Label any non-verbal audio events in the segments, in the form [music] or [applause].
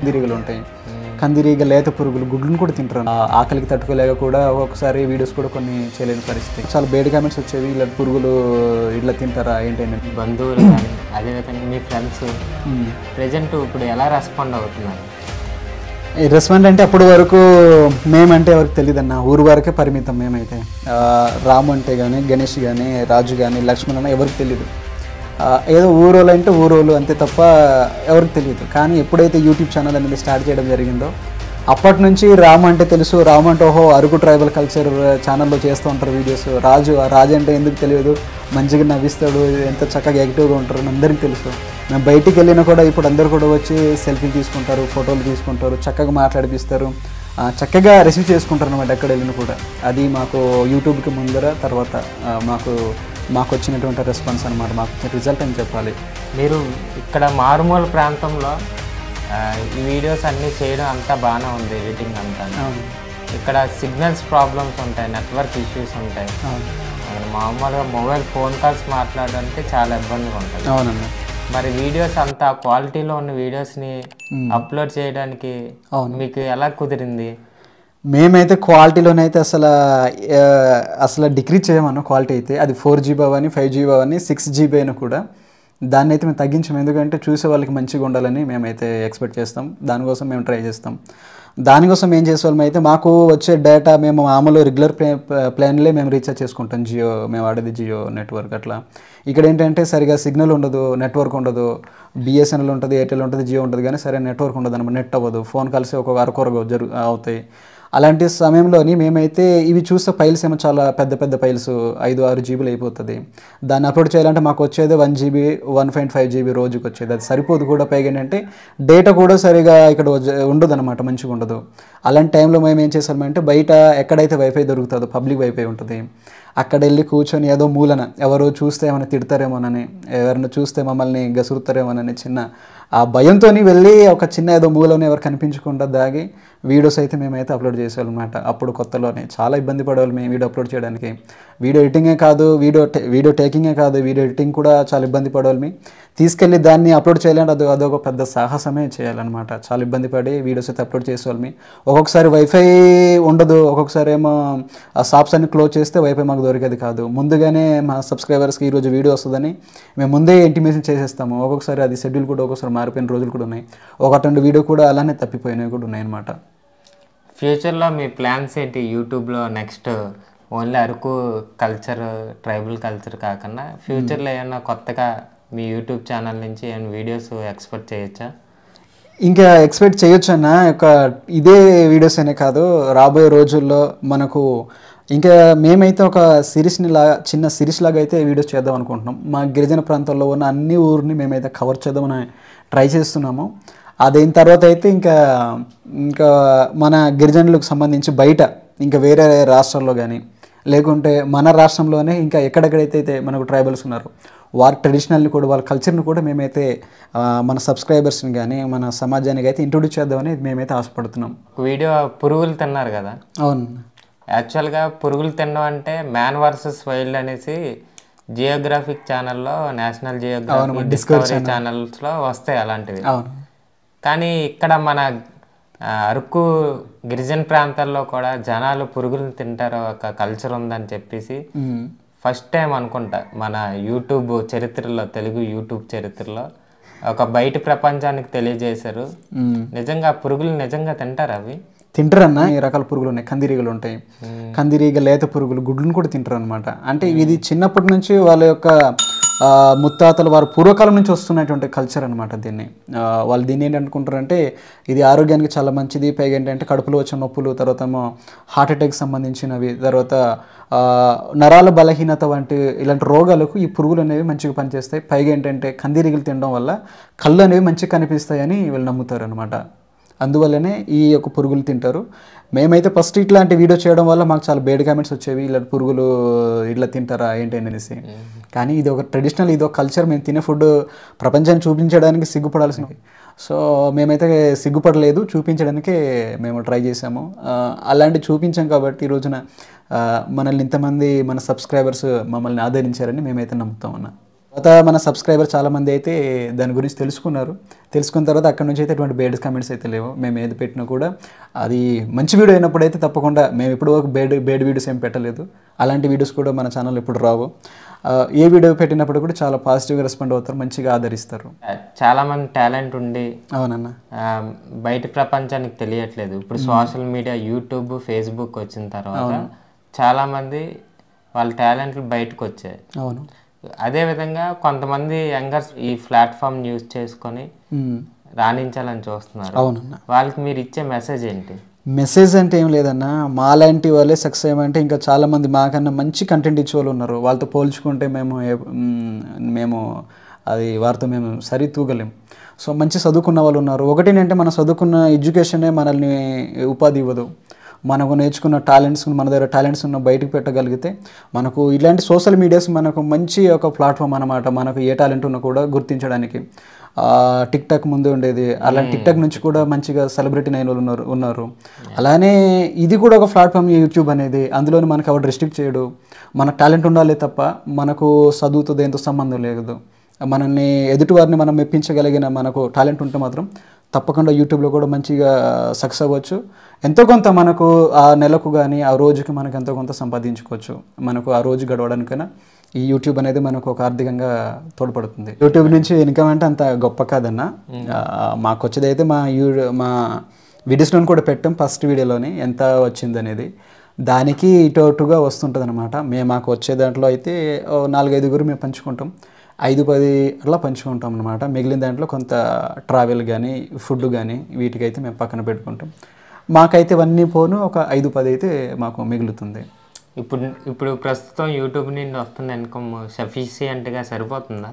కందిరీగలు ఉంటాయి కందిరీగ లేత పురుగులు గుడ్లను కూడా తింటారు ఆకలికి తట్టుకోలేక కూడా ఒకసారి వీడియోస్ కూడా కొన్ని చేయలేని పరిస్థితి చాలా బేడ్ కామెంట్స్ వచ్చేవి ఇలా పురుగులు ఇట్లా తింటారా ఏంటంటే బంధువులు అదేవిధంగా మీ ఫ్రెండ్స్ ప్రజెంట్ ఇప్పుడు ఎలా రెస్పాండ్ అవుతున్నారు రెస్పాండ్ అంటే అప్పటి వరకు మేమంటే ఎవరికి తెలియదు అన్న ఊరు వరకే పరిమితం మేమైతే రాము అంటే కానీ గణేష్ కానీ రాజు కానీ లక్ష్మణ్ అన్న ఎవరికి తెలియదు ఏదో ఊరోళ్ళు అంటే ఊరోళ్ళు అంతే తప్ప ఎవరికి తెలియదు కానీ ఎప్పుడైతే యూట్యూబ్ ఛానల్ అనేది స్టార్ట్ చేయడం జరిగిందో అప్పటి నుంచి రామ్ అంటే తెలుసు రామ్ అంటే ఓహో అరుగు ట్రైబల్ కల్చర్ ఛానల్లో చేస్తూ ఉంటారు వీడియోస్ రాజు రాజు అంటే ఎందుకు తెలియదు మంచిగా నవ్విస్తాడు ఎంత చక్కగా యాక్టివ్గా ఉంటారు అందరికీ తెలుసు మేము బయటికి వెళ్ళినా కూడా ఇప్పుడు అందరు కూడా వచ్చి సెల్ఫీ తీసుకుంటారు ఫోటోలు తీసుకుంటారు చక్కగా మాట్లాడిపిస్తారు చక్కగా రిసీవ్ చేసుకుంటారు అనమాట ఎక్కడ వెళ్ళినా కూడా అది మాకు యూట్యూబ్కి ముందర తర్వాత మాకు మాకు వచ్చినటువంటి రెస్పాన్స్ అనమాట మాకు రిజల్ట్ అని చెప్పాలి మీరు ఇక్కడ మారుమూల ప్రాంతంలో ఈ వీడియోస్ అన్నీ చేయడం అంతా బాగానే ఉంది ఎడిటింగ్ అంతా ఇక్కడ సిగ్నల్స్ ప్రాబ్లమ్స్ ఉంటాయి నెట్వర్క్ ఇష్యూస్ ఉంటాయి మామూలుగా మొబైల్ ఫోన్ కాల్స్ మాట్లాడడానికి చాలా ఇబ్బందిగా ఉంటుంది అవునండి మరి వీడియోస్ అంతా క్వాలిటీలో ఉన్న వీడియోస్ని అప్లోడ్ చేయడానికి మీకు ఎలా కుదిరింది మేమైతే క్వాలిటీలోనైతే అసలు అసలు డిక్రీజ్ చేయమన్నా క్వాలిటీ అయితే అది ఫోర్ జీబీ అవని ఫైవ్ జీబీ అవని సిక్స్ జీబీ అయినా కూడా దాన్ని అయితే మేము తగ్గించాం ఎందుకంటే చూసే వాళ్ళకి మంచిగా ఉండాలని మేమైతే ఎక్స్పెక్ట్ చేస్తాం దానికోసం మేము ట్రై చేస్తాం దానికోసం ఏం చేసేవాళ్ళం అయితే మాకు వచ్చే డేటా మేము మామూలు రెగ్యులర్ ప్లే ప్లాన్లే మేము రీఛార్జ్ చేసుకుంటాం జియో మేము ఆడేది జియో నెట్వర్క్ అట్లా ఇక్కడ ఏంటంటే సరిగా సిగ్నల్ ఉండదు నెట్వర్క్ ఉండదు బిఎస్ఎన్ఎల్ ఉంటుంది ఎయిర్టెల్ ఉంటుంది జియో ఉంటుంది కానీ సరే నెట్వర్క్ ఉండదు అనమాట నెట్ అవ్వదు ఫోన్ కాల్స్ ఒక అరకొరగా జరు అవుతాయి అలాంటి సమయంలోని మేమైతే ఇవి చూస్తే ఫైల్స్ ఏమో చాలా పెద్ద పెద్ద ఫైల్స్ ఐదు ఆరు జీబీలు అయిపోతుంది దాన్ని అప్లోడ్ చేయాలంటే మాకు వచ్చేది one GB one point five GB రోజుకి వచ్చేది అది సరిపోదు కూడా పైగా ఏంటంటే డేటా కూడా సరిగా ఇక్కడ ఉండదు అనమాట మంచిగా ఉండదు అలాంటి టైంలో మేము ఏం చేసామంటే బయట ఎక్కడైతే వైఫై దొరుకుతుందో పబ్లిక్ వైఫై ఉంటుంది అక్కడ వెళ్ళి కూర్చొని ఏదో మూలన ఎవరు చూస్తే ఏమైనా తిడతారేమోనని ఎవరిని చూస్తే మమ్మల్ని గసురుతారేమోనని చిన్న ఆ భయంతో వెళ్ళి ఒక చిన్న ఏదో మూలన ఎవరు కనిపించకుండా దాగి వీడియోస్ అయితే మేమైతే అప్లోడ్ చేసేవాళ్ళమాట అప్పుడు కొత్తలోనే చాలా ఇబ్బంది పడేవాళ్ళు మేము వీడియో అప్లోడ్ చేయడానికి వీడియో ఎడిటింగే కాదు వీడియో వీడియో టేకింగే కాదు వీడియో ఎడిటింగ్ కూడా చాలా ఇబ్బంది పడేవాళ్ళు తీసుకెళ్ళి దాన్ని అప్లోడ్ చేయాలంటే అది అదొక పెద్ద సాహసమే చేయాలన్నమాట చాలా ఇబ్బంది పడి వీడియోస్ అయితే అప్లోడ్ చేసేవాళ్ళమి ఒక్కొక్కసారి వైఫై ఉండదు ఒక్కొక్కసారి ఏమో ఆ షాప్స్ అన్ని క్లోజ్ చేస్తే వైఫై మాకు దొరికేది కాదు ముందుగానే మా సబ్స్క్రైబర్స్కి ఈరోజు వీడియో వస్తుందని మేము ముందే ఇంటిమేషన్ చేసేస్తాము ఒక్కొక్కసారి అది షెడ్యూల్ కూడా ఒక్కొక్కసారి మారిపోయిన రోజులు కూడా ఉన్నాయి ఒకటి రెండు వీడియో కూడా అలానే తప్పిపోయినవి కూడా ఉన్నాయన్నమాట ఫ్యూచర్లో మీ ప్లాన్స్ ఏంటి యూట్యూబ్లో next only Araku culture tribal culture కాకుండా ఫ్యూచర్లో ఏమైనా కొత్తగా మీ యూట్యూబ్ ఛానల్ నుంచి ఏమైనా వీడియోస్ ఎక్స్పెక్ట్ చేయొచ్చా ఇంకా ఎక్స్పెక్ట్ చేయొచ్చు అన్న ఒక ఇదే వీడియోస్ అనే కాదు రాబోయే రోజుల్లో మనకు ఇంకా మేమైతే ఒక సిరీస్ని లాగా చిన్న సిరీస్ లాగా అయితే వీడియోస్ చేద్దాం అనుకుంటున్నాం మా గిరిజన ప్రాంతాల్లో ఉన్న అన్ని ఊరిని మేమైతే కవర్ చేద్దామని ట్రై చేస్తున్నాము అదైన తర్వాత అయితే ఇంకా ఇంకా మన గిరిజనులకు సంబంధించి బయట ఇంకా వేరే రాష్ట్రాల్లో కానీ లేకుంటే మన రాష్ట్రంలోనే ఇంకా ఎక్కడెక్కడైతే మనకు ట్రైబల్స్ ఉన్నారు వారి ట్రెడిషనల్ని కూడా వాళ్ళ కల్చర్ని కూడా మేమైతే మన సబ్స్క్రైబర్స్ని కానీ మన సమాజానికి అయితే ఇంట్రొడ్యూస్ చేద్దామని మేమైతే ఆశపడుతున్నాం వీడియో పురుగులు తిన్నారు కదా అవును యాక్చువల్గా పురుగులు తినడం అంటే మ్యాన్ వర్సెస్ వైల్డ్ అనేసి జియోగ్రాఫిక్ ఛానల్లో నేషనల్ జియోగ్రాఫిక్ డిస్కవరీ ఛానల్స్లో వస్తాయి అలాంటివి అవును కానీ ఇక్కడ మన అరకు గిరిజన ప్రాంతాల్లో కూడా జనాలు పురుగులను తింటారు ఒక కల్చర్ ఉందని చెప్పేసి ఫస్ట్ టైం అనుకుంటా మన యూట్యూబ్ చరిత్రలో తెలుగు యూట్యూబ్ చరిత్రలో ఒక బయట ప్రపంచానికి తెలియజేశారు నిజంగా పురుగులు నిజంగా తింటారు అవి అన్న ఈ రకాల పురుగులు ఉన్నాయి కందిరీగలు ఉంటాయి కందిరీగ లేత పురుగులు గుడ్లను కూడా తింటారు అనమాట అంటే ఇది చిన్నప్పటి నుంచి వాళ్ళ యొక్క ముత్తాతలు వారు పూర్వకాలం నుంచి వస్తున్నటువంటి కల్చర్ అనమాట దీన్ని వాళ్ళు దీన్ని ఏంటి అనుకుంటారంటే ఇది ఆరోగ్యానికి చాలా మంచిది పైగా ఏంటంటే కడుపులో వచ్చిన నొప్పులు తర్వాత హార్ట్ అటాక్ సంబంధించినవి తర్వాత నరాల బలహీనత వంటి ఇలాంటి రోగాలకు ఈ పురుగులు అనేవి మంచిగా పనిచేస్తాయి పైగా ఏంటంటే కందిరిగిలు తినడం వల్ల కళ్ళు అనేవి మంచిగా కనిపిస్తాయని వీళ్ళు నమ్ముతారు అనమాట అందువల్లనే ఈ యొక్క పురుగులు తింటారు మేమైతే ఫస్ట్ ఇట్లాంటి వీడియో చేయడం వల్ల మాకు చాలా బేడ్ కామెంట్స్ వచ్చేవి ఇలా పురుగులు ఇట్లా తింటారా ఏంటి అనేసి కానీ ఇది ఒక ట్రెడిషనల్ ఇది ఒక కల్చర్ మేము తినే ఫుడ్ ప్రపంచాన్ని చూపించడానికి సిగ్గుపడాల్సింది సో మేమైతే సిగ్గుపడలేదు చూపించడానికి మేము ట్రై చేసాము అలాంటి చూపించాం కాబట్టి ఈ రోజున మనల్ని ఇంతమంది మన సబ్స్క్రైబర్స్ మమ్మల్ని ఆదరించారని మేమైతే నమ్ముతాం అన్నా తర్వాత మన సబ్స్క్రైబర్ చాలామంది అయితే దాని గురించి తెలుసుకున్నారు తెలుసుకున్న తర్వాత అక్కడ నుంచి అయితే ఎటువంటి బేడ్ కమెంట్స్ అయితే లేవు మేము ఏది పెట్టినా కూడా అది మంచి వీడియో అయినప్పుడు అయితే తప్పకుండా మేము ఇప్పుడు ఒక బేడ్ బేడ్ వీడియోస్ ఏం పెట్టలేదు అలాంటి వీడియోస్ కూడా మన ఛానల్ ఇప్పుడు రావు ఏ వీడియో పెట్టినప్పుడు కూడా చాలా పాజిటివ్గా రెస్పాండ్ అవుతారు మంచిగా ఆదరిస్తారు చాలామంది టాలెంట్ ఉండి అవునన్న బయట ప్రపంచానికి తెలియట్లేదు ఇప్పుడు సోషల్ మీడియా యూట్యూబ్ ఫేస్బుక్ వచ్చిన తర్వాత చాలామంది వాళ్ళ టాలెంట్లు బయటకు వచ్చాయి అవును అదేవిధంగా కొంతమంది యంగర్స్ ఈ ప్లాట్ఫామ్ యూజ్ చేసుకొని రాణించాలని చూస్తున్నారు అవునన్నా వాళ్ళకి మీరు ఇచ్చే మెసేజ్ ఏంటి మెసేజ్ అంటే ఏం లేదన్న లాంటి వాళ్ళే సక్సెస్ అయ్యమంటే ఇంకా చాలామంది మాకన్నా మంచి కంటెంట్ ఇచ్చే వాళ్ళు ఉన్నారు వాళ్ళతో పోల్చుకుంటే మేము మేము అది వారితో మేము సరితూగలేం సో మంచి చదువుకున్న వాళ్ళు ఉన్నారు ఒకటి ఏంటంటే మనం చదువుకున్న ఎడ్యుకేషనే మనల్ని ఉపాధి ఇవ్వదు మనకు నేర్చుకున్న టాలెంట్స్ మన దగ్గర టాలెంట్స్ ఉన్న బయటకు పెట్టగలిగితే మనకు ఇలాంటి సోషల్ మీడియాస్ మనకు మంచి ఒక ప్లాట్ఫామ్ అనమాట మనకు ఏ టాలెంట్ ఉన్నా కూడా గుర్తించడానికి టిక్ టాక్ ముందు ఉండేది అలా టిక్ టాక్ నుంచి కూడా మంచిగా సెలబ్రిటీ నైన్ వాళ్ళు ఉన్నారు ఉన్నారు అలానే ఇది కూడా ఒక ప్లాట్ఫామ్ యూట్యూబ్ అనేది అందులో మనకు ఎవరు రిస్ట్రిక్ట్ చేయడు మన టాలెంట్ ఉండాలి తప్ప మనకు చదువుతో దేంతో సంబంధం లేదు మనల్ని ఎదుటివారిని మనం మెప్పించగలిగిన మనకు టాలెంట్ ఉంటే మాత్రం తప్పకుండా యూట్యూబ్లో కూడా మంచిగా సక్సెస్ అవ్వచ్చు ఎంతో కొంత మనకు ఆ నెలకు కానీ ఆ రోజుకి మనకు ఎంతో కొంత సంపాదించుకోవచ్చు మనకు ఆ రోజు గడవడానికైనా ఈ యూట్యూబ్ అనేది మనకు ఒక ఆర్థికంగా తోడ్పడుతుంది యూట్యూబ్ నుంచి ఇన్కమ్ అంటే అంత గొప్ప కాదన్న మాకు వచ్చేదైతే మా యూ మా వీడియోస్లో కూడా పెట్టాం ఫస్ట్ వీడియోలోని ఎంత వచ్చింది అనేది దానికి ఇటు అటుగా వస్తుంటుంది అనమాట మేము మాకు వచ్చే దాంట్లో అయితే నాలుగైదుగురు మేము పంచుకుంటాం ఐదు పది అట్లా పంచుకుంటాం అనమాట మిగిలిన దాంట్లో కొంత ట్రావెల్ కానీ ఫుడ్ కానీ వీటికైతే మేము పక్కన పెట్టుకుంటాం మాకైతే ఇవన్నీ పోను ఒక ఐదు పది అయితే మాకు మిగులుతుంది ఇప్పుడు ఇప్పుడు ప్రస్తుతం యూట్యూబ్ నుండి వస్తుంది ఇన్కమ్ సఫిషియెంట్గా సరిపోతుందా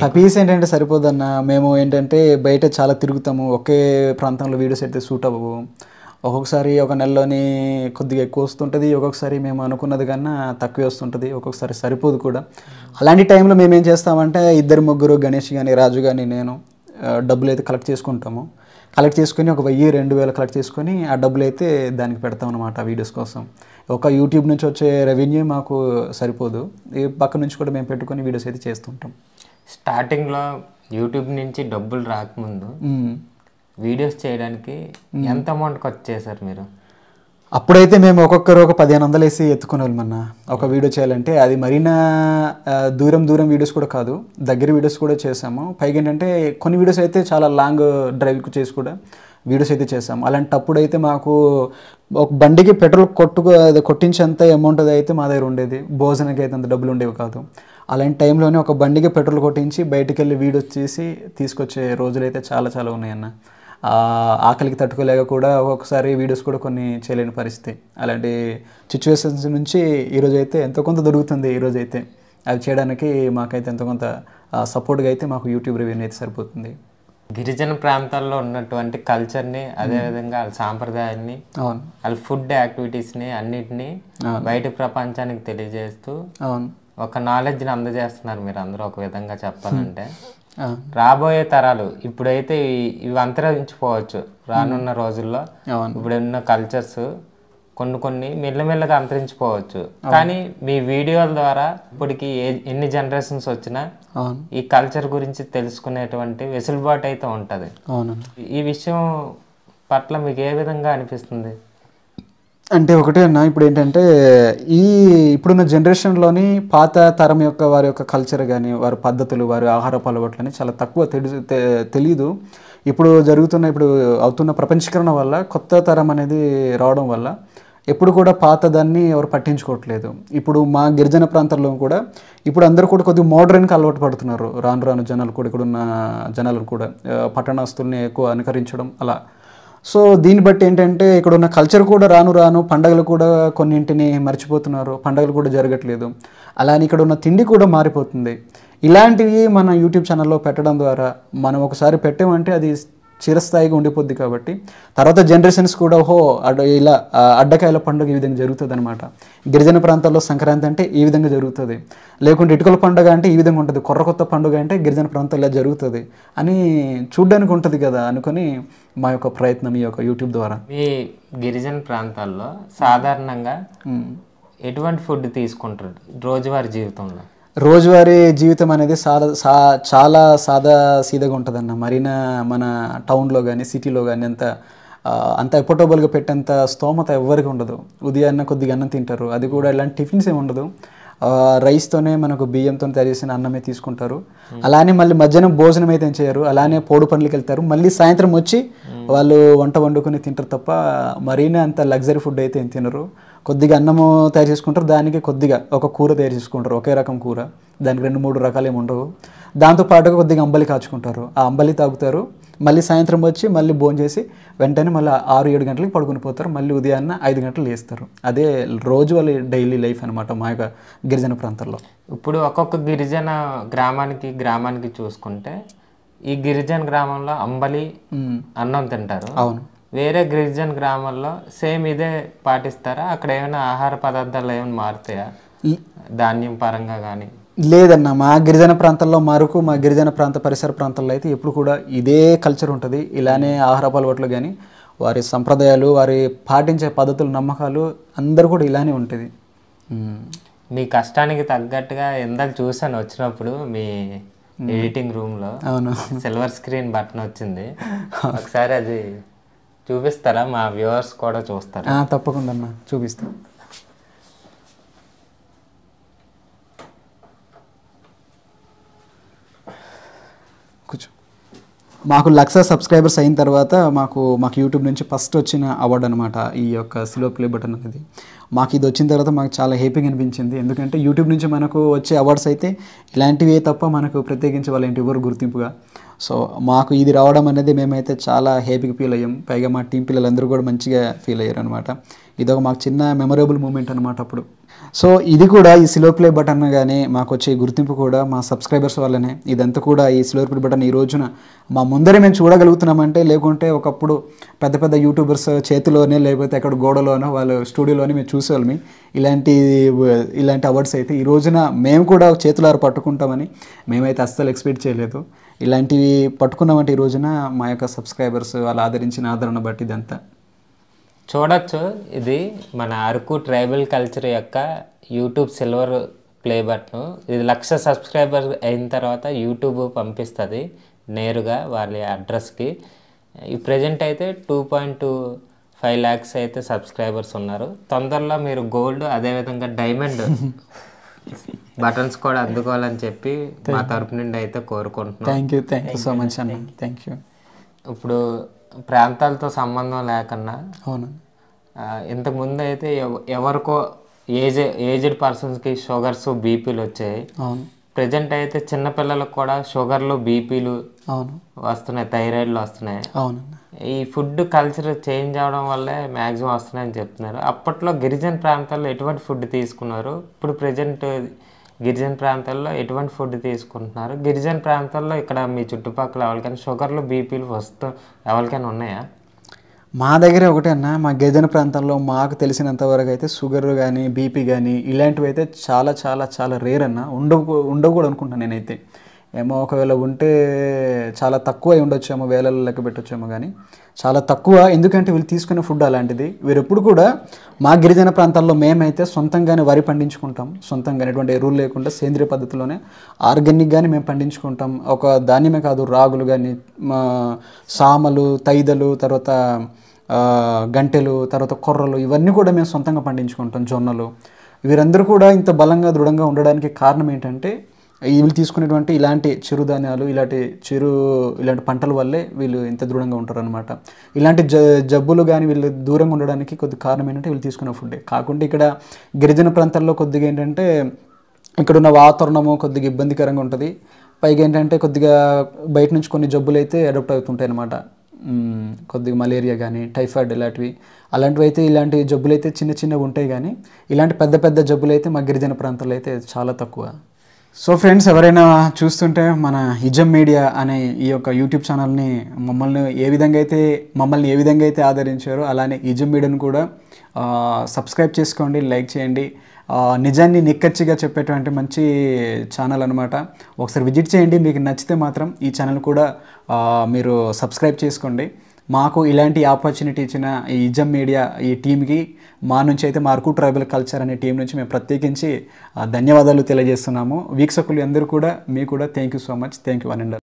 సఫీస్ ఏంటంటే సరిపోదన్న మేము ఏంటంటే బయట చాలా తిరుగుతాము ఒకే ప్రాంతంలో వీడియోస్ అయితే సూట్ అవ్వవు ఒక్కొక్కసారి ఒక నెలలోని కొద్దిగా ఎక్కువ వస్తుంటుంది ఒక్కొక్కసారి మేము అనుకున్నది కన్నా తక్కువే వస్తుంటుంది ఒక్కొక్కసారి సరిపోదు కూడా అలాంటి టైంలో మేము ఏం చేస్తామంటే ఇద్దరు ముగ్గురు గణేష్ కానీ రాజు కానీ నేను డబ్బులు అయితే కలెక్ట్ చేసుకుంటాము కలెక్ట్ చేసుకొని ఒక వెయ్యి రెండు వేలు కలెక్ట్ చేసుకొని ఆ డబ్బులు అయితే దానికి పెడతాం అనమాట వీడియోస్ కోసం ఒక యూట్యూబ్ నుంచి వచ్చే రెవెన్యూ మాకు సరిపోదు ఈ పక్క నుంచి కూడా మేము పెట్టుకొని వీడియోస్ అయితే చేస్తుంటాం స్టార్టింగ్లో యూట్యూబ్ నుంచి డబ్బులు రాకముందు వీడియోస్ చేయడానికి ఎంత అమౌంట్ ఖర్చు చేశారు మీరు అప్పుడైతే మేము ఒక్కొక్కరు ఒక పదిహేను వందలు వేసి ఎత్తుకునే వాళ్ళమన్న ఒక వీడియో చేయాలంటే అది మరీనా దూరం దూరం వీడియోస్ కూడా కాదు దగ్గర వీడియోస్ కూడా చేసాము పైగా ఏంటంటే కొన్ని వీడియోస్ అయితే చాలా లాంగ్ డ్రైవ్ చేసి కూడా వీడియోస్ అయితే చేసాము అలాంటప్పుడు అయితే మాకు ఒక బండికి పెట్రోల్ కొట్టు కొట్టించేంత అమౌంట్ అది అయితే మా దగ్గర ఉండేది భోజనకి అయితే అంత డబ్బులు ఉండేవి కాదు అలాంటి టైంలోనే ఒక బండికి పెట్రోల్ కొట్టించి బయటికి వెళ్ళి వీడియోస్ చేసి తీసుకొచ్చే రోజులు అయితే చాలా చాలా ఉన్నాయన్న ఆకలికి తట్టుకోలేక కూడా ఒక్కొక్కసారి వీడియోస్ కూడా కొన్ని చేయలేని పరిస్థితి అలాంటి సిచ్యువేషన్స్ నుంచి ఈరోజు అయితే ఎంతో కొంత దొరుకుతుంది ఈరోజు అయితే అవి చేయడానికి మాకైతే ఎంతో కొంత సపోర్ట్గా అయితే మాకు యూట్యూబ్ రివ్యూ అయితే సరిపోతుంది గిరిజన ప్రాంతాల్లో ఉన్నటువంటి కల్చర్ని అదేవిధంగా వాళ్ళ సాంప్రదాయాన్ని వాళ్ళ ఫుడ్ యాక్టివిటీస్ని అన్నిటినీ బయట ప్రపంచానికి తెలియజేస్తూ ఒక నాలెడ్జ్ని అందజేస్తున్నారు మీరు అందరూ ఒక విధంగా చెప్పాలంటే రాబోయే తరాలు ఇప్పుడైతే ఇవి అంతరించిపోవచ్చు రానున్న రోజుల్లో ఇప్పుడున్న కల్చర్స్ కొన్ని కొన్ని మెల్లమెల్లగా అంతరించిపోవచ్చు కానీ మీ వీడియోల ద్వారా ఇప్పటికి ఎన్ని జనరేషన్స్ వచ్చినా ఈ కల్చర్ గురించి తెలుసుకునేటువంటి వెసులుబాటు అయితే ఉంటుంది ఈ విషయం పట్ల మీకు ఏ విధంగా అనిపిస్తుంది అంటే ఒకటే అన్న ఇప్పుడు ఏంటంటే ఈ ఇప్పుడున్న జనరేషన్లోని పాత తరం యొక్క వారి యొక్క కల్చర్ కానీ వారి పద్ధతులు వారి ఆహారపు అలవాట్లు అని చాలా తక్కువ తెలుసు తెలియదు ఇప్పుడు జరుగుతున్న ఇప్పుడు అవుతున్న ప్రపంచీకరణ వల్ల కొత్త తరం అనేది రావడం వల్ల ఎప్పుడు కూడా పాత దాన్ని ఎవరు పట్టించుకోవట్లేదు ఇప్పుడు మా గిరిజన ప్రాంతాల్లో కూడా ఇప్పుడు అందరూ కూడా కొద్దిగా మోడర్న్కి అలవాటు పడుతున్నారు రాను రాను జనాలు కూడా ఇక్కడున్న జనాలు కూడా పట్టణాస్తుల్ని ఎక్కువ అనుకరించడం అలా సో దీన్ని బట్టి ఏంటంటే ఇక్కడ ఉన్న కల్చర్ కూడా రాను రాను పండగలు కూడా కొన్నింటిని మర్చిపోతున్నారు పండగలు కూడా జరగట్లేదు అలానే ఇక్కడ ఉన్న తిండి కూడా మారిపోతుంది ఇలాంటివి మన యూట్యూబ్ ఛానల్లో పెట్టడం ద్వారా మనం ఒకసారి పెట్టామంటే అది చిరస్థాయిగా ఉండిపోద్ది కాబట్టి తర్వాత జనరేషన్స్ కూడా ఓహో అడ్డ ఇలా అడ్డకాయల పండుగ ఈ విధంగా జరుగుతుంది అనమాట గిరిజన ప్రాంతాల్లో సంక్రాంతి అంటే ఈ విధంగా జరుగుతుంది లేకుంటే ఇటుకల పండుగ అంటే ఈ విధంగా ఉంటుంది కొర్ర కొత్త పండుగ అంటే గిరిజన ప్రాంతాల్లో జరుగుతుంది అని చూడ్డానికి ఉంటుంది కదా అనుకొని మా యొక్క ప్రయత్నం ఈ యొక్క యూట్యూబ్ ద్వారా మీ గిరిజన ప్రాంతాల్లో సాధారణంగా ఎటువంటి ఫుడ్ తీసుకుంటారు రోజువారీ జీవితంలో రోజువారీ జీవితం అనేది సాదా సా చాలా సాదా సీదాగా ఉంటుందన్న మరిన మన టౌన్లో కానీ సిటీలో కానీ అంత అంత ఎపోర్టబుల్గా పెట్టేంత స్తోమత ఎవ్వరికి ఉండదు ఉదయాన్న కొద్దిగా అన్నం తింటారు అది కూడా ఇలాంటి టిఫిన్స్ ఏమి ఉండదు రైస్తోనే మనకు బియ్యంతో తయారు చేసిన అన్నమే తీసుకుంటారు అలానే మళ్ళీ మధ్యాహ్నం భోజనం అయితే చేయరు అలానే పోడు పనులకి వెళ్తారు మళ్ళీ సాయంత్రం వచ్చి వాళ్ళు వంట వండుకొని తింటారు తప్ప మరీనే అంత లగ్జరీ ఫుడ్ అయితే ఏం తినరు కొద్దిగా అన్నము తయారు చేసుకుంటారు దానికి కొద్దిగా ఒక కూర తయారు చేసుకుంటారు ఒకే రకం కూర దానికి రెండు మూడు రకాలు ఏమి ఉండవు దాంతోపాటుగా కొద్దిగా అంబలి కాచుకుంటారు ఆ అంబలి తాగుతారు మళ్ళీ సాయంత్రం వచ్చి మళ్ళీ భోజనం చేసి వెంటనే మళ్ళీ ఆరు ఏడు గంటలకి పడుకుని పోతారు మళ్ళీ ఉదయాన్న ఐదు గంటలు వేస్తారు అదే రోజు వాళ్ళ డైలీ లైఫ్ అనమాట మా యొక్క గిరిజన ప్రాంతంలో ఇప్పుడు ఒక్కొక్క గిరిజన గ్రామానికి గ్రామానికి చూసుకుంటే ఈ గిరిజన గ్రామంలో అంబలి అన్నం తింటారు అవును వేరే గిరిజన గ్రామాల్లో సేమ్ ఇదే పాటిస్తారా అక్కడ ఏమైనా ఆహార పదార్థాలు ఏమైనా మారుతాయా ధాన్యం పరంగా కానీ లేదన్న మా గిరిజన ప్రాంతాల్లో మరకు మా గిరిజన ప్రాంత పరిసర ప్రాంతాల్లో అయితే ఎప్పుడు కూడా ఇదే కల్చర్ ఉంటుంది ఇలానే hmm. ఆహార అలవాట్లు కానీ వారి సంప్రదాయాలు వారి పాటించే పద్ధతులు నమ్మకాలు అందరూ కూడా ఇలానే ఉంటుంది hmm. మీ కష్టానికి తగ్గట్టుగా ఎందాక చూసాను వచ్చినప్పుడు మీ hmm. ఎడిటింగ్ రూమ్లో అవును [laughs] సిల్వర్ స్క్రీన్ బటన్ వచ్చింది [laughs] ఒకసారి అది చూపిస్తారా మా వ్యూవర్స్ కూడా చూస్తారు తప్పకుండా అన్న చూపిస్తా కూర్చో మాకు లక్ష సబ్స్క్రైబర్స్ అయిన తర్వాత మాకు మాకు యూట్యూబ్ నుంచి ఫస్ట్ వచ్చిన అవార్డు అనమాట ఈ యొక్క స్లో ప్లే బటన్ అనేది మాకు ఇది వచ్చిన తర్వాత మాకు చాలా హ్యాపీగా అనిపించింది ఎందుకంటే యూట్యూబ్ నుంచి మనకు వచ్చే అవార్డ్స్ అయితే ఇలాంటివే తప్ప మనకు ప్రత్యేకించి వాళ్ళు ఎవరు గుర్తింపుగా సో మాకు ఇది రావడం అనేది మేమైతే చాలా హ్యాపీగా ఫీల్ అయ్యాం పైగా మా టీం పిల్లలందరూ కూడా మంచిగా ఫీల్ అయ్యారు అనమాట ఇదొక మాకు చిన్న మెమొరబుల్ మూమెంట్ అనమాట అప్పుడు సో ఇది కూడా ఈ స్లో ప్లే బటన్ కానీ మాకు వచ్చే గుర్తింపు కూడా మా సబ్స్క్రైబర్స్ వల్లనే ఇదంతా కూడా ఈ స్లో ప్లే బటన్ ఈ రోజున మా ముందరే మేము చూడగలుగుతున్నామంటే లేకుంటే ఒకప్పుడు పెద్ద పెద్ద యూట్యూబర్స్ చేతిలోనే లేకపోతే ఎక్కడ గోడలోనో వాళ్ళు స్టూడియోలోనే మేము చూసేవాళ్ళమి ఇలాంటి ఇలాంటి అవార్డ్స్ అయితే ఈ రోజున మేము కూడా చేతులారు పట్టుకుంటామని మేమైతే అస్సలు ఎక్స్పెక్ట్ చేయలేదు ఇలాంటివి పట్టుకున్నామంటే ఈ రోజున మా యొక్క సబ్స్క్రైబర్స్ వాళ్ళు ఆదరించిన ఆదరణ బట్టి ఇదంతా చూడొచ్చు ఇది మన అరకు ట్రైబల్ కల్చర్ యొక్క యూట్యూబ్ సిల్వర్ ప్లే బటన్ ఇది లక్ష సబ్స్క్రైబర్ అయిన తర్వాత యూట్యూబ్ పంపిస్తుంది నేరుగా వాళ్ళ అడ్రస్కి ఈ ప్రజెంట్ అయితే two point two five lakhs అయితే సబ్స్క్రైబర్స్ ఉన్నారు తొందరలో మీరు గోల్డ్ అదేవిధంగా డైమండ్ [laughs] బటన్స్ కూడా అందుకోవాలని చెప్పి మా తరపు నుండి అయితే కోరుకుంటున్నాం thank you thank you so much అండి థ్యాంక్ యూ ఇప్పుడు ప్రాంతాలతో సంబంధం లేకుండా అవును ఇంతకు ముందు అయితే ఎవరికో ఏజ్ ఏజ్డ్ పర్సన్స్కి షుగర్స్ బీపీలు వచ్చాయి అవును ప్రజెంట్ అయితే చిన్నపిల్లలకు కూడా షుగర్లు బీపీలు అవును వస్తున్నాయి థైరాయిడ్లు వస్తున్నాయి అవును ఈ ఫుడ్ కల్చర్ చేంజ్ అవడం వల్లే మ్యాక్సిమం వస్తున్నాయని చెప్తున్నారు అప్పట్లో గిరిజన ప్రాంతాల్లో ఎటువంటి ఫుడ్ తీసుకున్నారు ఇప్పుడు ప్రజెంట్ గిరిజన ప్రాంతాల్లో ఎటువంటి ఫుడ్ తీసుకుంటున్నారు గిరిజన ప్రాంతాల్లో ఇక్కడ మీ చుట్టుపక్కల ఎవరికైనా షుగర్లు బీపీలు వస్తూ ఎవరికైనా ఉన్నాయా మా దగ్గర ఒకటే అన్న మా గిరిజన ప్రాంతంలో మాకు తెలిసినంతవరకు అయితే షుగర్ కానీ బీపీ కానీ ఇలాంటివి అయితే చాలా చాలా చాలా రేర్ అన్న ఉండవు ఉండవు కూడా అనుకుంటాను నేనైతే ఏమో ఒకవేళ ఉంటే చాలా తక్కువ అయి ఉండొచ్చేమో వేలలో లెక్క పెట్టొచ్చేమో కానీ చాలా తక్కువ ఎందుకంటే వీళ్ళు తీసుకునే ఫుడ్ అలాంటిది వీరు ఎప్పుడు కూడా మా గిరిజన ప్రాంతాల్లో మేమైతే సొంతంగానే వరి పండించుకుంటాం సొంతంగానే ఎటువంటి ఎరువులు లేకుండా సేంద్రియ పద్ధతిలోనే ఆర్గానిక్గానే మేము పండించుకుంటాం ఒక ధాన్యమే కాదు రాగులు కానీ సామలు తైదలు తర్వాత గంటెలు తర్వాత కొర్రలు ఇవన్నీ కూడా మేము సొంతంగా పండించుకుంటాం జొన్నలు వీరందరూ కూడా ఇంత బలంగా దృఢంగా ఉండడానికి కారణం ఏంటంటే వీళ్ళు తీసుకునేటువంటి ఇలాంటి చిరుధాన్యాలు ఇలాంటి చిరు ఇలాంటి పంటల వల్లే వీళ్ళు ఇంత దృఢంగా ఉంటారనమాట ఇలాంటి జ జబ్బులు కానీ వీళ్ళు దూరంగా ఉండడానికి కొద్ది కారణం ఏంటంటే వీళ్ళు తీసుకునే ఫుడ్డే కాకుండా ఇక్కడ గిరిజన ప్రాంతాల్లో కొద్దిగా ఏంటంటే ఇక్కడున్న వాతావరణము కొద్దిగా ఇబ్బందికరంగా ఉంటుంది పైగా ఏంటంటే కొద్దిగా బయట నుంచి కొన్ని జబ్బులు అయితే అడాప్ట్ అవుతుంటాయి అనమాట కొద్దిగా మలేరియా కానీ టైఫాయిడ్ ఇలాంటివి అలాంటివి అయితే ఇలాంటి జబ్బులు అయితే చిన్న చిన్నవి ఉంటాయి కానీ ఇలాంటి పెద్ద పెద్ద జబ్బులు అయితే మా గిరిజన ప్రాంతాల్లో అయితే చాలా తక్కువ సో ఫ్రెండ్స్ ఎవరైనా చూస్తుంటే మన హిజం మీడియా అనే ఈ యొక్క యూట్యూబ్ ఛానల్ని మమ్మల్ని ఏ విధంగా అయితే మమ్మల్ని ఏ విధంగా అయితే ఆదరించారో అలానే హిజం మీడియాను కూడా సబ్స్క్రైబ్ చేసుకోండి లైక్ చేయండి నిజాన్ని నిక్కచ్చిగా చెప్పేటువంటి మంచి ఛానల్ అనమాట ఒకసారి విజిట్ చేయండి మీకు నచ్చితే మాత్రం ఈ ఛానల్ కూడా మీరు సబ్స్క్రైబ్ చేసుకోండి మాకు ఇలాంటి ఆపర్చునిటీ ఇచ్చిన ఈ ఇజమ్ మీడియా ఈ టీమ్కి మా నుంచి అయితే మార్కు ట్రైబల్ కల్చర్ అనే టీం నుంచి మేము ప్రత్యేకించి ధన్యవాదాలు తెలియజేస్తున్నాము వీక్షకులు అందరూ కూడా మీకు కూడా thank you so much thank you అనండర్